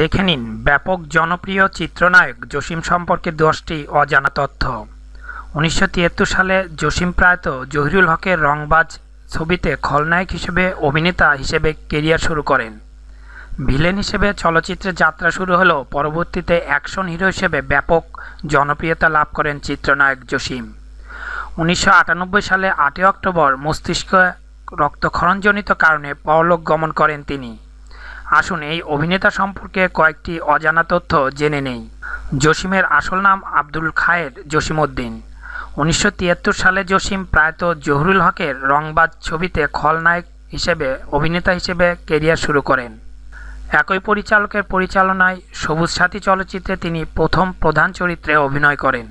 দেখে নিন ব্যাপক জনপ্রিয় চিত্রনায়ক জসিম সম্পর্কে দশটি অজানা তথ্য উনিশশো সালে জসিম প্রায়ত জহিরুল হকের রংবাজ ছবিতে খলনায়ক হিসেবে অভিনেতা হিসেবে কেরিয়ার শুরু করেন ভিলেন হিসেবে চলচ্চিত্রে যাত্রা শুরু হলেও পরবর্তীতে অ্যাকশন হিরো হিসেবে ব্যাপক জনপ্রিয়তা লাভ করেন চিত্রনায়ক জসিম উনিশশো সালে আটই অক্টোবর মস্তিষ্ক রক্তক্ষরণজনিত কারণে পরলোক গমন করেন তিনি আসুন এই অভিনেতা সম্পর্কে কয়েকটি অজানা তথ্য জেনে নেই জসিমের আসল নাম আব্দুল খায়ের জসিমউদ্দিন উনিশশো সালে জসিম প্রায়ত জহুরুল হকের রংবাজ ছবিতে খলনায়ক হিসেবে অভিনেতা হিসেবে কেরিয়ার শুরু করেন একই পরিচালকের পরিচালনায় সবুজ সাথী চলচ্চিত্রে তিনি প্রথম প্রধান চরিত্রে অভিনয় করেন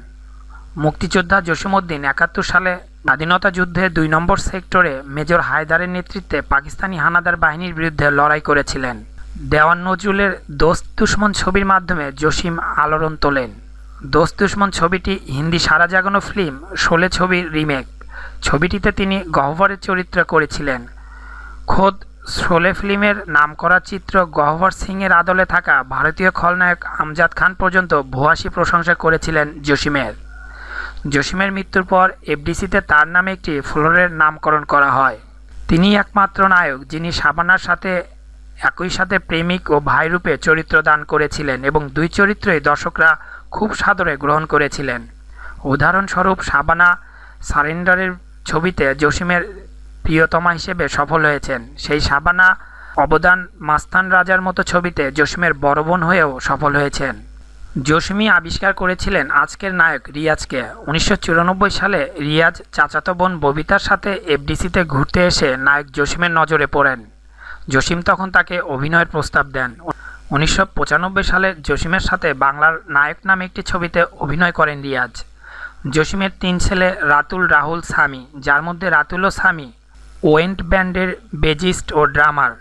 মুক্তিযোদ্ধা জসিমউদ্দিন একাত্তর সালে স্বাধীনতা যুদ্ধে দুই নম্বর সেক্টরে মেজর হায়দারের নেতৃত্বে পাকিস্তানি হানাদার বাহিনীর বিরুদ্ধে লড়াই করেছিলেন দেওয়ান নজরুলের দোস্ত দুশ্মন ছবির মাধ্যমে জসিম আলোড়ন তোলেন দোস্ত দুশ্মন ছবিটি হিন্দি সারা জাগানো ফিল্ম শোলে ছবির রিমেক ছবিটিতে তিনি গহ্বরের চরিত্র করেছিলেন খোদ শোলে ফিল্মের নামকরা চিত্র গহ্বর সিংয়ের আদলে থাকা ভারতীয় খলনায়ক আমজাদ খান পর্যন্ত ভুয়াশি প্রশংসা করেছিলেন জসিমের জসিমের মৃত্যুর পর এফডিসিতে তার নামে একটি ফ্লোরের নামকরণ করা হয় তিনি একমাত্র নায়ক যিনি সাবানার সাথে একই সাথে প্রেমিক ও ভাইরূপে চরিত্র দান করেছিলেন এবং দুই চরিত্রই দর্শকরা খুব সাদরে গ্রহণ করেছিলেন উদাহরণস্বরূপ সাবানা সারেন্ডারের ছবিতে জসিমের প্রিয়তমা হিসেবে সফল হয়েছেন সেই সাবানা অবদান মাস্তান রাজার মতো ছবিতে জসিমের বড় বোন হয়েও সফল হয়েছেন জসমি আবিষ্কার করেছিলেন আজকের নায়ক রিয়াজকে উনিশশো সালে রিয়াজ চাচাতো বোন ববিতার সাথে এফডিসিতে ঘুরতে এসে নায়ক জসিমের নজরে পড়েন জসিম তখন তাকে অভিনয়ের প্রস্তাব দেন উনিশশো সালে জসিমের সাথে বাংলার নায়ক নামে একটি ছবিতে অভিনয় করেন রিয়াজ জসিমের তিন ছেলে রাতুল রাহুল স্বামী যার মধ্যে রাতুল ও সামি ওয়েন্ট ব্যান্ডের বেজিস্ট ও ড্রামার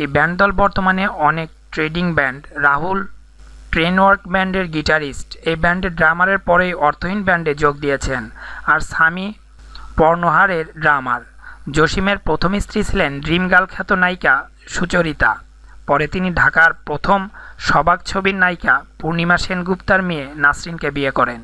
এই ব্যান্ড দল বর্তমানে অনেক ট্রেডিং ব্যান্ড রাহুল ট্রেনওয়ার্ক ব্যান্ডের গিটারিস্ট এই ব্যান্ডের ড্রামারের পরেই অর্থহীন ব্যান্ডে যোগ দিয়েছেন আর স্বামী পর্ণহারের ড্রামার জসিমের প্রথম স্ত্রী ছিলেন ড্রিম গার্ল খ্যাত নায়িকা সুচরিতা পরে তিনি ঢাকার প্রথম সবাক ছবির নায়িকা পূর্ণিমা সেনগুপ্তার মেয়ে নাসরিনকে বিয়ে করেন